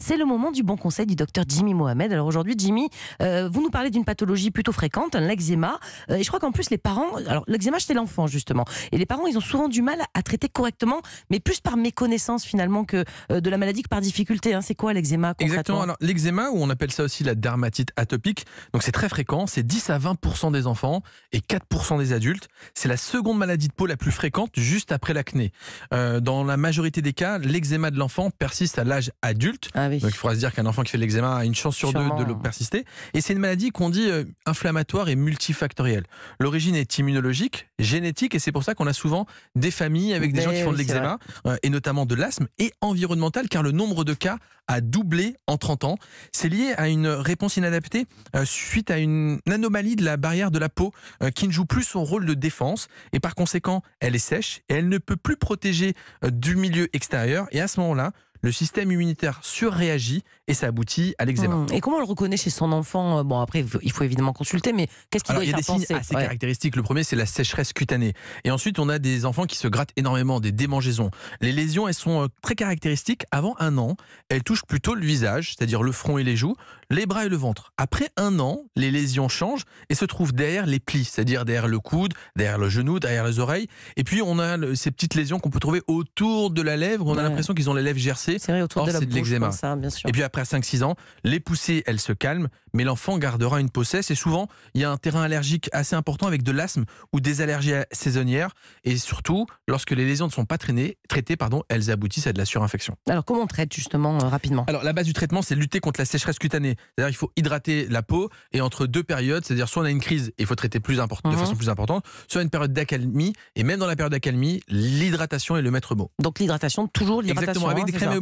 C'est le moment du bon conseil du docteur Jimmy Mohamed. Alors aujourd'hui, Jimmy, euh, vous nous parlez d'une pathologie plutôt fréquente, hein, l'eczéma. Euh, et je crois qu'en plus, les parents. Alors, l'eczéma c'est l'enfant, justement. Et les parents, ils ont souvent du mal à traiter correctement, mais plus par méconnaissance, finalement, que euh, de la maladie que par difficulté. Hein. C'est quoi l'eczéma Exactement. Alors, l'eczéma, ou on appelle ça aussi la dermatite atopique, donc c'est très fréquent. C'est 10 à 20 des enfants et 4 des adultes. C'est la seconde maladie de peau la plus fréquente, juste après l'acné. dans la majorité des cas, l'eczéma de l'enfant persiste à l'âge adulte. Ah Donc il faudra se dire qu'un enfant qui fait de l'eczéma a une chance sur deux de le persister. Et c'est une maladie qu'on dit euh, inflammatoire et multifactorielle. L'origine est immunologique, génétique, et c'est pour ça qu'on a souvent des familles avec des gens qui ben font de l'eczéma, euh, et notamment de l'asthme, et environnemental, car le nombre de cas a doublé en 30 ans. C'est lié à une réponse inadaptée euh, suite à une anomalie de la barrière de la peau qui ne joue plus son rôle de défense, et par conséquent, elle est sèche, et elle ne peut plus protéger du milieu extérieur, et à ce moment-là, le système immunitaire surréagit et ça aboutit à l'examen. Mmh. Et comment on le reconnaît chez son enfant euh, Bon, après, il faut évidemment consulter, mais qu'est-ce qu'il doit y, Il y a des signes assez caractéristiques. Le premier, c'est la sécheresse cutanée. Et ensuite, on a des enfants qui se grattent énormément, des démangeaisons. Les lésions, elles sont euh, très caractéristiques. Avant un an, elles touchent plutôt le visage, c'est-à-dire le front et les joues, les bras et le ventre. Après un an, les lésions changent et se trouvent derrière les plis, c'est-à-dire derrière le coude, derrière le genou, derrière les oreilles. Et puis, on a ces petites lésions qu'on peut trouver autour de la lèvre. On a l'impression qu'ils ont les lèvres gercées c'est vrai, autour de la bouche, bien sûr. Et puis après 5-6 ans, les poussées, elles se calment, mais l'enfant gardera une possesse. Et souvent, il y a un terrain allergique assez important avec de l'asthme ou des allergies saisonnières. Et surtout, lorsque les lésions ne sont pas traitées, pardon, elles aboutissent à de la surinfection. Alors comment on traite justement euh, rapidement Alors la base du traitement, c'est lutter contre la sécheresse cutanée. C'est-à-dire il faut hydrater la peau et entre deux périodes, c'est-à-dire soit on a une crise il faut traiter plus important, de mhm. façon plus importante, soit une période d'accalmie. Et même dans la période d'accalmie, l'hydratation est le maître mot. Donc l'hydratation, toujours l'hydratation. Exactement, avec des hein, crèmes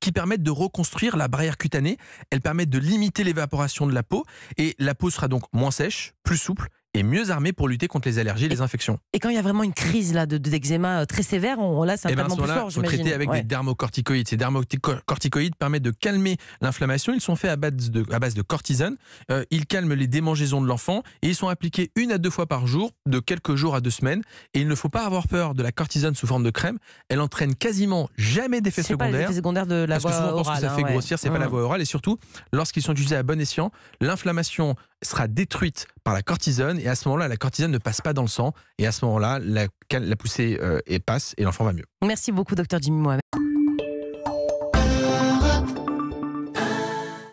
qui permettent de reconstruire la barrière cutanée. Elles permettent de limiter l'évaporation de la peau et la peau sera donc moins sèche, plus souple et mieux armés pour lutter contre les allergies et les infections. Et quand il y a vraiment une crise là d'eczéma euh, très sévère, on, là c'est un eh ben, plus fort, avec des dermocorticoïdes. Ces dermocorticoïdes permettent de calmer l'inflammation. Ils sont faits à base de, cortisone. Euh, ils calment les démangeaisons de l'enfant et ils sont appliqués une à deux fois par jour, de quelques jours à deux semaines. Et il ne faut pas avoir peur de la cortisone sous forme de crème. Elle entraîne quasiment jamais d'effets secondaires. Pas secondaires de la parce que souvent, on que ça fait hein, grossir, c'est pas la hum. voie orale. Et surtout, lorsqu'ils sont utilisés à bon escient, l'inflammation sera détruite par la cortisone et à ce moment-là, la cortisone ne passe pas dans le sang et à ce moment-là, la, la poussée euh, est passe et l'enfant va mieux. Merci beaucoup, docteur Jimmy Mohamed.